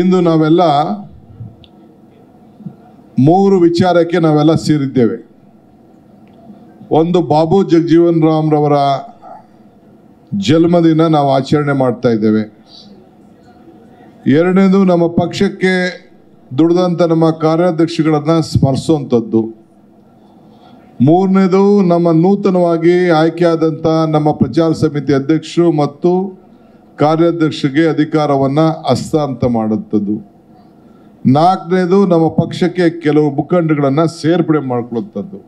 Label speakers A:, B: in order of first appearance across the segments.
A: ಇಂದು ನಾವೆಲ್ಲ ಮೂರು ವಿಚಾರಕ್ಕೆ ನಾವೆಲ್ಲ ಸೇರಿದ್ದೇವೆ ಒಂದು ಬಾಬು ಜಗಜೀವನ್ ರಾಮ್ರವರ ಜನ್ಮದಿನ ನಾವು ಆಚರಣೆ ಮಾಡ್ತಾ ಇದ್ದೇವೆ ಎರಡನೇದು ನಮ್ಮ ಪಕ್ಷಕ್ಕೆ ದುಡಿದಂಥ ನಮ್ಮ ಕಾರ್ಯಾಧ್ಯಕ್ಷಗಳನ್ನು ಸ್ಮರಿಸುವಂಥದ್ದು ಮೂರನೇದು ನಮ್ಮ ನೂತನವಾಗಿ ಆಯ್ಕೆಯಾದಂಥ ನಮ್ಮ ಪ್ರಚಾರ ಸಮಿತಿ ಅಧ್ಯಕ್ಷರು ಮತ್ತು ಕಾರ್ಯಾಧ್ಯಕ್ಷಗೆ ಅಧಿಕಾರವನ್ನು ಹಸ್ತಾಂತ ಮಾಡುತ್ತದ್ದು ನಾಲ್ಕನೇದು ನಮ್ಮ ಪಕ್ಷಕ್ಕೆ ಕೆಲವು ಮುಖಂಡಗಳನ್ನು ಸೇರ್ಪಡೆ ಮಾಡಿಕೊಳ್ಳುತ್ತದ್ದು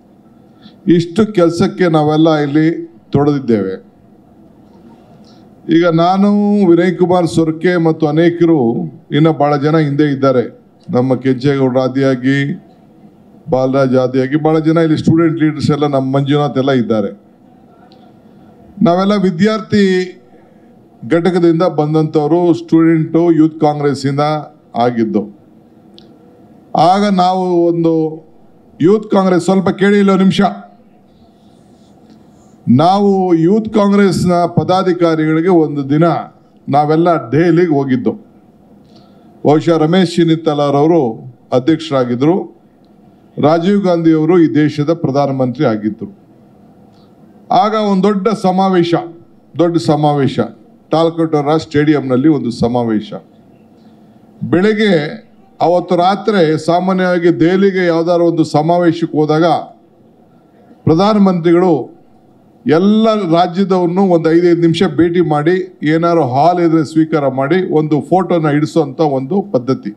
A: ಇಷ್ಟು ಕೆಲಸಕ್ಕೆ ನಾವೆಲ್ಲ ಇಲ್ಲಿ ತೊಡೆದಿದ್ದೇವೆ ಈಗ ನಾನು ವಿನಯ್ ಕುಮಾರ್ ಸೊರ್ಕೆ ಮತ್ತು ಅನೇಕರು ಇನ್ನು ಭಾಳ ಜನ ಹಿಂದೆ ಇದ್ದಾರೆ ನಮ್ಮ ಕೆಂಚೇಗೌಡರ ಆದಿಯಾಗಿ ಬಾಲರಾಜ್ ಆದಿಯಾಗಿ ಭಾಳ ಜನ ಇಲ್ಲಿ ಸ್ಟೂಡೆಂಟ್ ಲೀಡರ್ಸ್ ಎಲ್ಲ ನಮ್ಮ ಮಂಜುನಾಥ್ ಎಲ್ಲ ಇದ್ದಾರೆ ನಾವೆಲ್ಲ ವಿದ್ಯಾರ್ಥಿ ಘಟಕದಿಂದ ಬಂದಂಥವರು ಸ್ಟೂಡೆಂಟು ಯೂತ್ ಕಾಂಗ್ರೆಸ್ಸಿಂದ ಆಗಿದ್ದು ಆಗ ನಾವು ಒಂದು ಯೂತ್ ಕಾಂಗ್ರೆಸ್ ಸ್ವಲ್ಪ ಇಲ್ಲೋ ನಿಮಿಷ ನಾವು ಯೂತ್ ಕಾಂಗ್ರೆಸ್ನ ಪದಾಧಿಕಾರಿಗಳಿಗೆ ಒಂದು ದಿನ ನಾವೆಲ್ಲ ದೆಹಲಿಗೆ ಹೋಗಿದ್ದು ಬಹುಶಃ ರಮೇಶ್ ಚಿನಿತ್ತಲಾರವರು ಅಧ್ಯಕ್ಷರಾಗಿದ್ದರು ರಾಜೀವ್ ಗಾಂಧಿಯವರು ಈ ದೇಶದ ಪ್ರಧಾನಮಂತ್ರಿ ಆಗಿದ್ದರು ಆಗ ಒಂದು ದೊಡ್ಡ ಸಮಾವೇಶ ದೊಡ್ಡ ಸಮಾವೇಶ ತಾಲ್ಕಟೋರ ಸ್ಟೇಡಿಯಂನಲ್ಲಿ ಒಂದು ಸಮಾವೇಶ ಬೆಳಗ್ಗೆ ಅವತ್ತು ರಾತ್ರಿ ಸಾಮಾನ್ಯವಾಗಿ ದೆಹಲಿಗೆ ಯಾವುದಾದ್ರು ಒಂದು ಸಮಾವೇಶಕ್ಕೆ ಹೋದಾಗ ಪ್ರಧಾನಮಂತ್ರಿಗಳು ಎಲ್ಲ ರಾಜ್ಯದವನ್ನು ಒಂದು ಐದೈದು ನಿಮಿಷ ಭೇಟಿ ಮಾಡಿ ಏನಾದ್ರು ಹಾಲ್ ಇದ್ರೆ ಸ್ವೀಕಾರ ಮಾಡಿ ಒಂದು ಫೋಟೋನ ಹಿಡಿಸುವಂಥ ಒಂದು ಪದ್ಧತಿ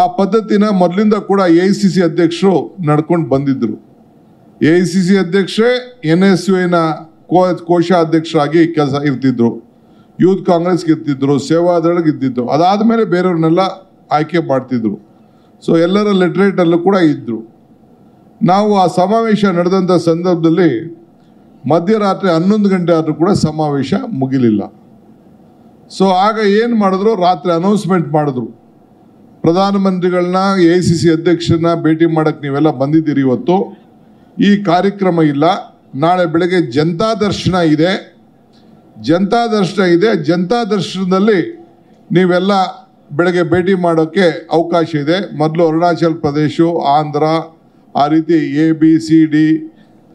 A: ಆ ಪದ್ಧತಿನ ಮೊದಲಿಂದ ಕೂಡ ಎ ಐ ಸಿ ಸಿ ಅಧ್ಯಕ್ಷರು ನಡ್ಕೊಂಡು ಬಂದಿದ್ದರು ಎ ಐ ಸಿ ಸಿ ಅಧ್ಯಕ್ಷೆ ಎನ್ ಎಸ್ ಯು ಕೋ ಅಧ್ಯಕ್ಷರಾಗಿ ಕೆಲಸ ಇರ್ತಿದ್ರು ಯೂತ್ ಕಾಂಗ್ರೆಸ್ಗೆ ಇರ್ತಿದ್ರು ಸೇವಾದಳಗೆ ಅದಾದ ಅದಾದಮೇಲೆ ಬೇರೆಯವ್ರನ್ನೆಲ್ಲ ಆಯ್ಕೆ ಮಾಡ್ತಿದ್ರು ಸೊ ಎಲ್ಲರ ಲೆಟ್ರೇಟಲ್ಲೂ ಕೂಡ ಇದ್ದರು ನಾವು ಆ ಸಮಾವೇಶ ನಡೆದಂಥ ಸಂದರ್ಭದಲ್ಲಿ ಮಧ್ಯರಾತ್ರಿ ಹನ್ನೊಂದು ಗಂಟೆ ಆದರೂ ಕೂಡ ಸಮಾವೇಶ ಮುಗಿಲಿಲ್ಲ ಸೊ ಆಗ ಏನು ಮಾಡಿದ್ರು ರಾತ್ರಿ ಅನೌನ್ಸ್ಮೆಂಟ್ ಮಾಡಿದ್ರು ಪ್ರಧಾನಮಂತ್ರಿಗಳನ್ನ ಎ ಸಿ ಸಿ ಅಧ್ಯಕ್ಷರನ್ನ ಭೇಟಿ ಮಾಡೋಕ್ಕೆ ನೀವೆಲ್ಲ ಬಂದಿದ್ದೀರಿ ಇವತ್ತು ಈ ಕಾರ್ಯಕ್ರಮ ಇಲ್ಲ ನಾಳೆ ಬೆಳಗ್ಗೆ ಜನತಾ ದರ್ಶನ ಇದೆ ಜನತಾ ದರ್ಶನ ಇದೆ ಜನತಾ ದರ್ಶನದಲ್ಲಿ ನೀವೆಲ್ಲ ಬೆಳಗ್ಗೆ ಭೇಟಿ ಮಾಡೋಕ್ಕೆ ಅವಕಾಶ ಇದೆ ಮೊದಲು ಅರುಣಾಚಲ್ ಪ್ರದೇಶ ಆಂಧ್ರ ಆ ರೀತಿ ಎ ಬಿ ಸಿ ಡಿ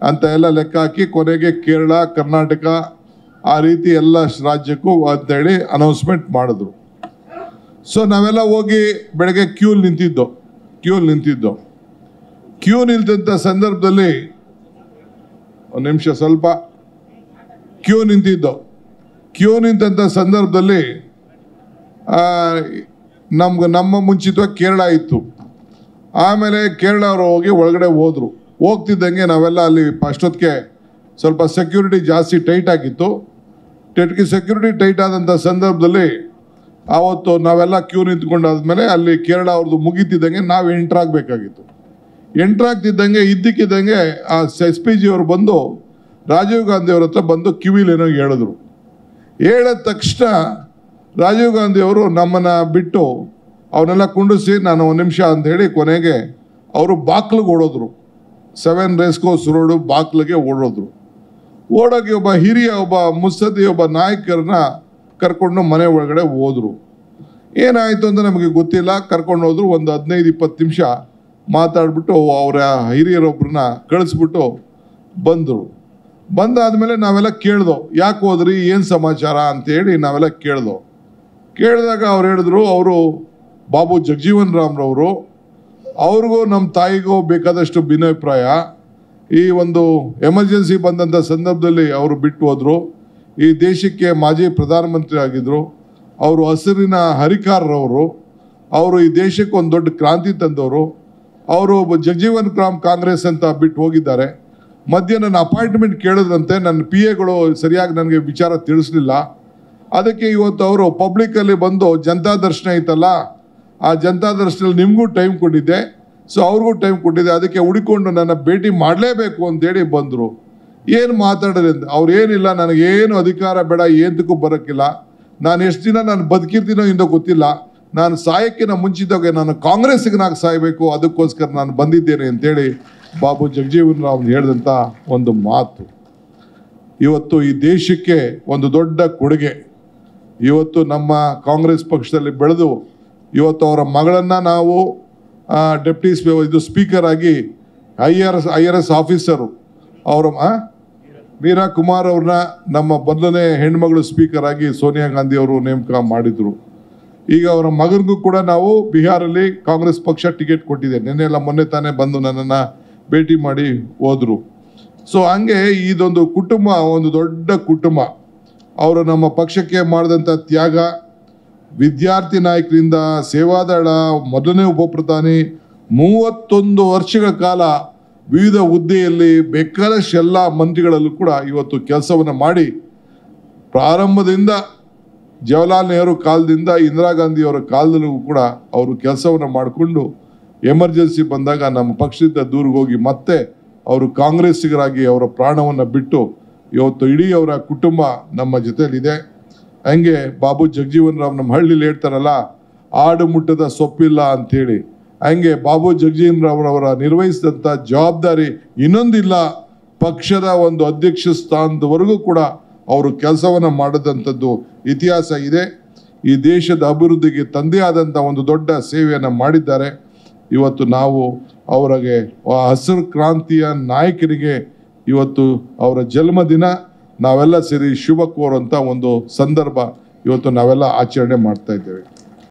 A: ಅಂತ ಎಲ್ಲ ಲೆಕ್ಕ ಹಾಕಿ ಕೊನೆಗೆ ಕೇರಳ ಕರ್ನಾಟಕ ಆ ರೀತಿ ಎಲ್ಲ ರಾಜ್ಯಕ್ಕೂ ಅಂತೇಳಿ ಅನೌನ್ಸ್ಮೆಂಟ್ ಮಾಡಿದ್ರು ಸೊ ನಾವೆಲ್ಲ ಹೋಗಿ ಬೆಳಗ್ಗೆ ಕ್ಯೂಲ್ ನಿಂತಿದ್ದೋ ಕ್ಯೂಲ್ ನಿಂತಿದ್ದೋ ಕ್ಯೂ ನಿಂತ ಸಂದರ್ಭದಲ್ಲಿ ಒಂದು ನಿಮಿಷ ಸ್ವಲ್ಪ ಕ್ಯೂ ನಿಂತಿದ್ದವು ಕ್ಯೂ ನಿಂತ ಸಂದರ್ಭದಲ್ಲಿ ನಮ್ಗೆ ನಮ್ಮ ಮುಂಚಿತ ಕೇರಳ ಇತ್ತು ಆಮೇಲೆ ಕೇರಳ ಅವರು ಹೋಗಿ ಒಳಗಡೆ ಹೋದರು ಹೋಗ್ತಿದ್ದಂಗೆ ನಾವೆಲ್ಲ ಅಲ್ಲಿ ಫಸ್ಟೊತ್ತಿಗೆ ಸ್ವಲ್ಪ ಸೆಕ್ಯೂರಿಟಿ ಜಾಸ್ತಿ ಟೈಟ್ ಆಗಿತ್ತು ಟೆಟ್ಗೆ ಸೆಕ್ಯೂರಿಟಿ ಟೈಟ್ ಆದಂಥ ಸಂದರ್ಭದಲ್ಲಿ ಆವತ್ತು ನಾವೆಲ್ಲ ಕ್ಯೂ ನಿಂತ್ಕೊಂಡಾದ್ಮೇಲೆ ಅಲ್ಲಿ ಕೇರಳ ಅವ್ರದ್ದು ಮುಗಿತಿದ್ದಂಗೆ ನಾವು ಎಂಟ್ರಾಗಬೇಕಾಗಿತ್ತು ಎಂಟ್ರಾಗ್ತಿದ್ದಂಗೆ ಇದ್ದಕ್ಕಿದ್ದಂಗೆ ಆ ಎಸ್ ಪಿ ಜಿಯವರು ಬಂದು ರಾಜೀವ್ ಗಾಂಧಿಯವ್ರ ಹತ್ರ ಬಂದು ಏನೋ ಹೇಳಿದ್ರು ಹೇಳಿದ ತಕ್ಷಣ ರಾಜೀವ್ ಗಾಂಧಿಯವರು ನಮ್ಮನ್ನು ಬಿಟ್ಟು ಅವನ್ನೆಲ್ಲ ಕುಂಡಿಸಿ ನಾನು ಒಂದು ನಿಮಿಷ ಅಂತ ಹೇಳಿ ಕೊನೆಗೆ ಅವರು ಬಾಕ್ಲಿಗೆ ಓಡೋದ್ರು ಸೆವೆನ್ ರೇಸ್ ಕೋರ್ಸ್ ರೋಡು ಬಾಕ್ಲಿಗೆ ಓಡೋದ್ರು ಓಡೋಕೆ ಒಬ್ಬ ಹಿರಿಯ ಒಬ್ಬ ಮುತ್ಸದಿ ಒಬ್ಬ ನಾಯಕರನ್ನ ಕರ್ಕೊಂಡು ಮನೆ ಒಳಗಡೆ ಹೋದ್ರು ಏನಾಯಿತು ಅಂತ ನಮಗೆ ಗೊತ್ತಿಲ್ಲ ಕರ್ಕೊಂಡು ಹೋದ್ರು ಒಂದು ಹದಿನೈದು ಇಪ್ಪತ್ತು ನಿಮಿಷ ಮಾತಾಡ್ಬಿಟ್ಟು ಅವರ ಹಿರಿಯರೊಬ್ಬರನ್ನ ಕಳಿಸ್ಬಿಟ್ಟು ಬಂದರು ಬಂದಾದಮೇಲೆ ನಾವೆಲ್ಲ ಕೇಳ್ದೋ ಯಾಕೆ ಹೋದ್ರಿ ಏನು ಸಮಾಚಾರ ಅಂತೇಳಿ ನಾವೆಲ್ಲ ಕೇಳ್ದೋ ಕೇಳಿದಾಗ ಅವ್ರು ಹೇಳಿದ್ರು ಅವರು ಬಾಬು ಜಗಜೀವನ್ ರಾಮ್ರವರು ಅವ್ರಿಗೂ ನಮ್ಮ ತಾಯಿಗೂ ಬೇಕಾದಷ್ಟು ಭಿನ್ನಾಭಿಪ್ರಾಯ ಈ ಒಂದು ಎಮರ್ಜೆನ್ಸಿ ಬಂದಂಥ ಸಂದರ್ಭದಲ್ಲಿ ಅವರು ಬಿಟ್ಟು ಹೋದರು ಈ ದೇಶಕ್ಕೆ ಮಾಜಿ ಪ್ರಧಾನಮಂತ್ರಿ ಆಗಿದ್ದರು ಅವರು ಹಸಿರಿನ ಹರಿಕಾರರವರು ಅವರು ಈ ದೇಶಕ್ಕೆ ಒಂದು ದೊಡ್ಡ ಕ್ರಾಂತಿ ತಂದವರು ಅವರು ಜಗಜೀವನ್ ರಾಮ್ ಕಾಂಗ್ರೆಸ್ ಅಂತ ಬಿಟ್ಟು ಹೋಗಿದ್ದಾರೆ ಮಧ್ಯೆ ನನ್ನ ಅಪಾಯಿಂಟ್ಮೆಂಟ್ ಕೇಳಿದ್ರಂತೆ ನನ್ನ ಪಿ ಎಗಳು ಸರಿಯಾಗಿ ನನಗೆ ವಿಚಾರ ತಿಳಿಸ್ಲಿಲ್ಲ ಅದಕ್ಕೆ ಇವತ್ತು ಅವರು ಪಬ್ಲಿಕಲ್ಲಿ ಬಂದು ಜನತಾ ದರ್ಶನ ಐತಲ್ಲ ಆ ಜನತಾ ದರ್ಶನಲ್ಲಿ ನಿಮಗೂ ಟೈಮ್ ಕೊಟ್ಟಿದ್ದೆ ಸೊ ಅವ್ರಿಗೂ ಟೈಮ್ ಕೊಟ್ಟಿದ್ದೆ ಅದಕ್ಕೆ ಹುಡುಕೊಂಡು ನನ್ನ ಭೇಟಿ ಮಾಡಲೇಬೇಕು ಅಂತೇಳಿ ಬಂದರು ಏನು ಮಾತಾಡೋದು ಅಂತ ಅವ್ರು ಏನಿಲ್ಲ ನನಗೇನು ಅಧಿಕಾರ ಬೇಡ ಏನಕ್ಕೂ ಬರೋಕ್ಕಿಲ್ಲ ನಾನು ಎಷ್ಟು ದಿನ ನಾನು ಬದುಕಿರ್ತೀನೋ ಇಂದ ಗೊತ್ತಿಲ್ಲ ನಾನು ಸಾಯಕ್ಕಿನ ಮುಂಚಿದಾಗ ನಾನು ಕಾಂಗ್ರೆಸ್ಗೆ ನಾನು ಸಾಯಬೇಕು ಅದಕ್ಕೋಸ್ಕರ ನಾನು ಬಂದಿದ್ದೇನೆ ಅಂತೇಳಿ ಬಾಬು ಜಗಜೀವನ್ ರಾವ್ ಹೇಳಿದಂಥ ಒಂದು ಮಾತು ಇವತ್ತು ಈ ದೇಶಕ್ಕೆ ಒಂದು ದೊಡ್ಡ ಕೊಡುಗೆ ಇವತ್ತು ನಮ್ಮ ಕಾಂಗ್ರೆಸ್ ಪಕ್ಷದಲ್ಲಿ ಬೆಳೆದು ಇವತ್ತು ಅವರ ಮಗಳನ್ನು ನಾವು ಡೆಪ್ಟಿ ಇದು ಸ್ಪೀಕರ್ ಆಗಿ I R S I R S officer ಅವರ ಮೀರಾ ಕುಮಾರ್ ಅವ್ರನ್ನ ನಮ್ಮ ಮೊದಲನೇ ಹೆಣ್ಮಗಳು ಸ್ಪೀಕರ್ ಆಗಿ ಸೋನಿಯಾ ಗಾಂಧಿ ಅವರು ನೇಮಕ ಮಾಡಿದರು ಈಗ ಅವರ ಮಗನಿಗೂ ಕೂಡ ನಾವು ಬಿಹಾರಲ್ಲಿ ಕಾಂಗ್ರೆಸ್ ಪಕ್ಷ ಟಿಕೆಟ್ ಕೊಟ್ಟಿದೆ ನಿನ್ನೆ ಎಲ್ಲ ಮೊನ್ನೆ ತಾನೇ ಬಂದು ನನ್ನನ್ನು ಭೇಟಿ ಮಾಡಿ ಹೋದರು ಸೊ ಹಂಗೆ ಇದೊಂದು ಕುಟುಂಬ ಒಂದು ದೊಡ್ಡ ಕುಟುಂಬ ಅವರು ನಮ್ಮ ಪಕ್ಷಕ್ಕೆ ಮಾಡಿದಂಥ ತ್ಯಾಗ ವಿದ್ಯಾರ್ಥಿ ನಾಯಕರಿಂದ ಸೇವಾದಳ ಮೊದಲನೇ ಉಪಪ್ರಧಾನಿ ಮೂವತ್ತೊಂದು ವರ್ಷಗಳ ಕಾಲ ವಿವಿಧ ಹುದ್ದೆಯಲ್ಲಿ ಬೇಕಾದಷ್ಟು ಎಲ್ಲ ಮಂತ್ರಿಗಳಲ್ಲೂ ಕೂಡ ಇವತ್ತು ಕೆಲಸವನ್ನು ಮಾಡಿ ಪ್ರಾರಂಭದಿಂದ ಜವಹರ್ಲಾಲ್ ನೆಹರು ಕಾಲದಿಂದ ಇಂದಿರಾ ಗಾಂಧಿಯವರ ಕಾಲದಲ್ಲೂ ಕೂಡ ಅವರು ಕೆಲಸವನ್ನು ಮಾಡಿಕೊಂಡು ಎಮರ್ಜೆನ್ಸಿ ಬಂದಾಗ ನಮ್ಮ ಪಕ್ಷದಿಂದ ದೂರಿಗೆ ಹೋಗಿ ಮತ್ತೆ ಅವರು ಕಾಂಗ್ರೆಸ್ಸಿಗರಾಗಿ ಅವರ ಪ್ರಾಣವನ್ನು ಬಿಟ್ಟು ಇವತ್ತು ಇಡೀ ಅವರ ಕುಟುಂಬ ನಮ್ಮ ಜೊತೆಯಲ್ಲಿದೆ ಹಂಗೆ ಬಾಬು ಜಗಜೀವನ್ ರಾಮ್ ನಮ್ಮ ಹಳ್ಳಿಲಿ ಹೇಳ್ತಾರಲ್ಲ ಆಡು ಮುಟ್ಟದ ಸೊಪ್ಪಿಲ್ಲ ಅಂಥೇಳಿ ಹಂಗೆ ಬಾಬು ಜಗಜೀವನ್ ರಾಮ್ರವರ ನಿರ್ವಹಿಸಿದಂಥ ಜವಾಬ್ದಾರಿ ಇನ್ನೊಂದಿಲ್ಲ ಪಕ್ಷದ ಒಂದು ಅಧ್ಯಕ್ಷ ಸ್ಥಾನದವರೆಗೂ ಕೂಡ ಅವರು ಕೆಲಸವನ್ನು ಮಾಡಿದಂಥದ್ದು ಇತಿಹಾಸ ಇದೆ ಈ ದೇಶದ ಅಭಿವೃದ್ಧಿಗೆ ತಂದೇ ಆದಂಥ ಒಂದು ದೊಡ್ಡ ಸೇವೆಯನ್ನು ಮಾಡಿದ್ದಾರೆ ಇವತ್ತು ನಾವು ಅವರಿಗೆ ಹಸಿರು ಕ್ರಾಂತಿಯ ನಾಯಕರಿಗೆ ಇವತ್ತು ಅವರ ಜನ್ಮದಿನ ನಾವೆಲ್ಲ ಸೇರಿ ಶುಭ ಕೋರುವಂಥ ಒಂದು ಸಂದರ್ಭ ಇವತ್ತು ನಾವೆಲ್ಲ ಆಚರಣೆ ಮಾಡ್ತಾ ಇದ್ದೇವೆ